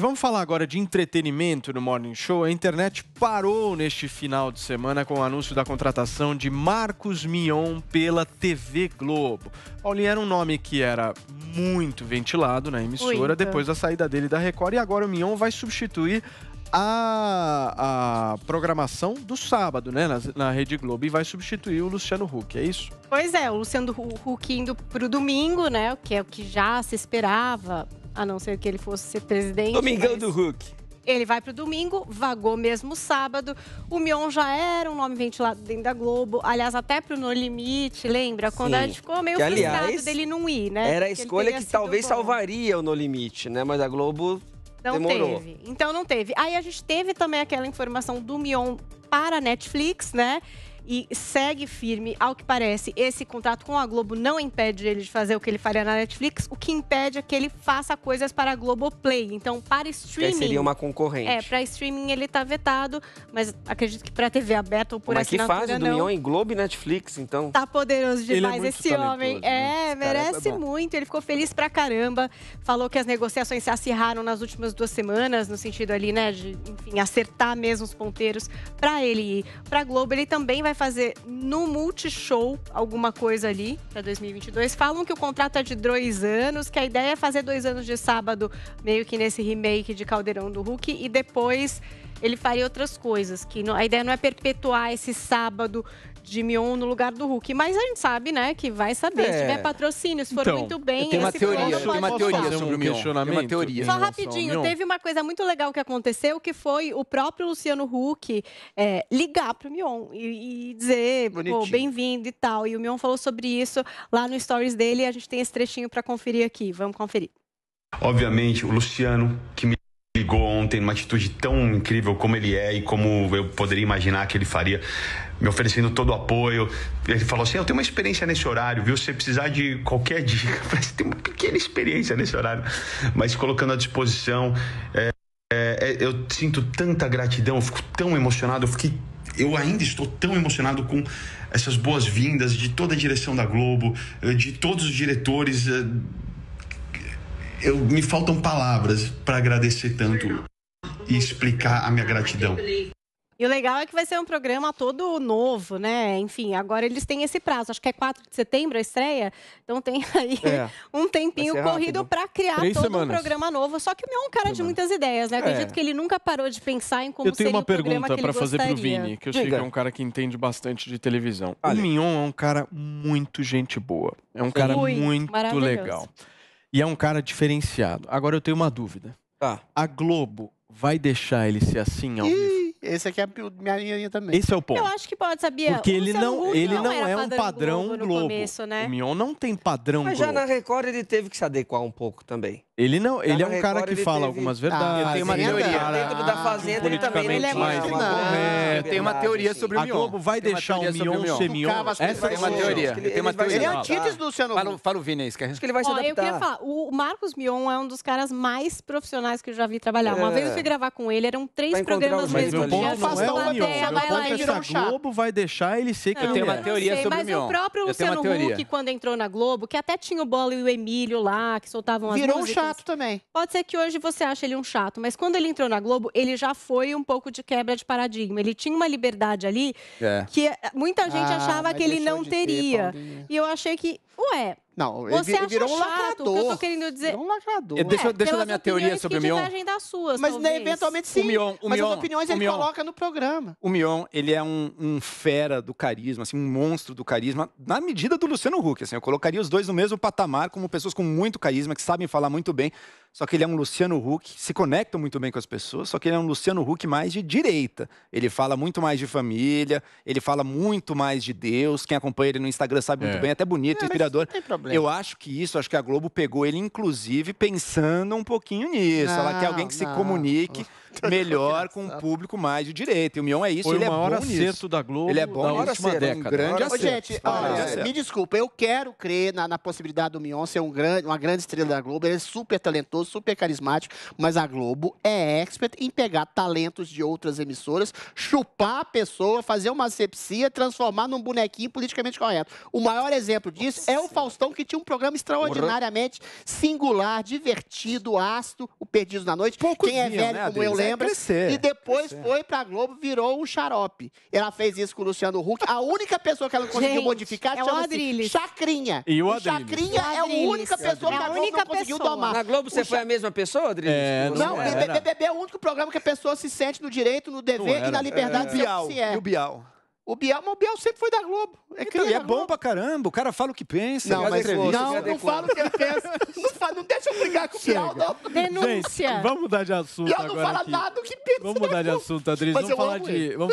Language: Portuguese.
Vamos falar agora de entretenimento no Morning Show. A internet parou neste final de semana com o anúncio da contratação de Marcos Mion pela TV Globo. Paulinho era um nome que era muito ventilado na emissora muito. depois da saída dele da Record e agora o Mion vai substituir a, a, programação do sábado, né, na, na, Rede Globo, e vai substituir o Luciano Huck, é isso? Pois é, o Luciano Huck indo pro domingo, né, que é o que já se esperava, a não ser que ele fosse ser presidente. Domingão mas... do Hulk. Ele vai para o domingo, vagou mesmo sábado. O Mion já era um nome ventilado dentro da Globo. Aliás, até para o No Limite, lembra? Quando Sim. a gente ficou meio que, aliás, dele não ir, né? Era a escolha que talvez bom. salvaria o No Limite, né? Mas a Globo não demorou. teve. Então não teve. Aí a gente teve também aquela informação do Mion para a Netflix, né? e segue firme. Ao que parece, esse contrato com a Globo não impede ele de fazer o que ele faria na Netflix. O que impede é que ele faça coisas para a Globoplay. Então, para streaming. Que seria uma concorrente. É, para streaming ele está vetado, mas acredito que para TV aberta ou por mas assinatura. Mas que fase do Mion em Globo e Netflix, então. Tá poderoso é demais né? é esse homem. Né? É, merece é muito. Ele ficou feliz pra caramba. Falou que as negociações se acirraram nas últimas duas semanas, no sentido ali, né, de, enfim, acertar mesmo os ponteiros para ele ir. Pra Globo, ele também vai vai fazer no Multishow alguma coisa ali para 2022. Falam que o contrato é de dois anos, que a ideia é fazer dois anos de sábado, meio que nesse remake de Caldeirão do Hulk, e depois ele faria outras coisas. Que não, a ideia não é perpetuar esse sábado de Mion no lugar do Hulk. Mas a gente sabe, né, que vai saber. É. Se tiver patrocínio, se for então, muito bem, tem uma teoria, tem uma teoria sobre o Mion. Tem uma teoria. Só rapidinho, teve uma coisa muito legal que aconteceu, que foi o próprio Luciano Huck é, ligar pro Mion e, e dizer, Bonitinho. pô, bem-vindo e tal. E o Mion falou sobre isso lá no stories dele. a gente tem esse trechinho para conferir aqui. Vamos conferir. Obviamente, o Luciano, que me ligou ontem numa atitude tão incrível como ele é e como eu poderia imaginar que ele faria, me oferecendo todo o apoio. Ele falou assim: Eu tenho uma experiência nesse horário, viu? Se você precisar de qualquer dica, você tem uma pequena experiência nesse horário, mas colocando à disposição. É, é, é, eu sinto tanta gratidão, eu fico tão emocionado, eu fiquei eu ainda estou tão emocionado com essas boas-vindas de toda a direção da Globo, de todos os diretores eh, eu me faltam palavras para agradecer tanto e explicar a minha gratidão. E o legal é que vai ser um programa todo novo, né? Enfim, agora eles têm esse prazo, acho que é 4 de setembro a estreia, então tem aí é, um tempinho corrido para criar Três todo semanas. um programa novo. Só que o meu é um cara de muitas ideias, né? É. Acredito que ele nunca parou de pensar em como seria o programa Eu tenho uma pergunta para fazer pro Vini, que eu Diga. sei que é um cara que entende bastante de televisão. Olha. O Mignon é um cara muito gente boa, é um cara Ui, muito legal. E é um cara diferenciado. Agora eu tenho uma dúvida. Tá. A Globo vai deixar ele ser assim ao vivo? Esse aqui é a minha linha também. Esse é o ponto. Eu acho que pode, sabia? Porque o ele não, ele não, não é um padrão Globo. Globo. Começo, né? O Mion não tem padrão Mas Globo. já na Record ele teve que se adequar um pouco também. Ele não, ele é um cara que fala algumas ah, verdades. eu tenho uma teoria. É, dentro da ah, fazenda ele também ele é mais correto. Eu tenho uma é teoria sobre o Mion. A Globo vai deixar o Mion ser Mion? Essa é uma teoria. Ele é antíteses do Luciano Huck. Fala o Vinícius, que Vini aí, que ele vai se adaptar. Eu queria falar, o Marcos Mion é um dos caras mais profissionais que eu já vi trabalhar. Uma vez eu fui é. gravar com ele, eram três programas mesmo. Mas meu ponto não é o Mion. Meu ponto é a Globo vai deixar ele ser que ele é. Eu tenho uma teoria sobre o Mion. Mas o próprio Luciano Huck, quando entrou na Globo, que até tinha o Bola e o Emílio lá, que soltavam as músicas chato também. Pode ser que hoje você ache ele um chato, mas quando ele entrou na Globo, ele já foi um pouco de quebra de paradigma. Ele tinha uma liberdade ali é. que muita gente ah, achava que ele não teria. Ter, e eu achei que, ué, não, você ele virou um lacrador. que eu tô querendo dizer. um lacrador. É, deixa, é, deixa eu dar minha teoria sobre o Mion. Das suas, mas né, eventualmente sim. O Mion, o mas as opiniões ele Mion, coloca no programa. O Mion, ele é um, um, fera do carisma, assim, um monstro do carisma, na medida do Luciano Huck. Assim, eu colocaria os dois no mesmo patamar, como pessoas com muito carisma, que sabem falar muito bem só que ele é um Luciano Huck, se conecta muito bem com as pessoas, só que ele é um Luciano Huck mais de direita. Ele fala muito mais de família, ele fala muito mais de Deus. Quem acompanha ele no Instagram sabe é. muito bem, é até bonito, é, inspirador. Não tem problema. Eu acho que isso, acho que a Globo pegou ele, inclusive, pensando um pouquinho nisso. Não, Ela quer alguém que não. se comunique. melhor com um público mais de direita. E o Mion é isso, Foi ele é bom acerto da Globo ele é bom na última acerto, década. Um grande é acerto. gente, olha, me desculpa, eu quero crer na, na possibilidade do Mion ser um grande, uma grande estrela da Globo. Ele é super talentoso, super carismático, mas a Globo é expert em pegar talentos de outras emissoras, chupar a pessoa, fazer uma asepsia, transformar num bonequinho politicamente correto. O maior exemplo disso Nossa. é o Faustão, que tinha um programa extraordinariamente singular, divertido, ácido, o Perdido na Noite. Pouco. Quem é velho né, como eu lembra. e depois crescer. foi pra Globo, virou um xarope. Ela fez isso com o Luciano Huck. A única pessoa que ela conseguiu Gente, modificar é chama-se Chacrinha. E o Adriles. Chacrinha o é a única é pessoa que a, é a não conseguiu pessoa. domar. Na Globo você o foi a mesma pessoa, Adriles? É, não, não BBB é o único programa que a pessoa se sente no direito, no dever e na liberdade é. de ser o que se é. E o Bial. O Biel, mas o Biel sempre foi da Globo. É, então, é bom pra caramba, o cara fala o que pensa. Não, mas é não, não, não fala o que ele pensa. Não, fala, não deixa eu brigar com o Biel, não. Denúncia. Gente, vamos mudar de assunto Biel agora. Biel não fala aqui. nada o que pensa. Vamos mudar de né? assunto, Adriles. Vamos falar de...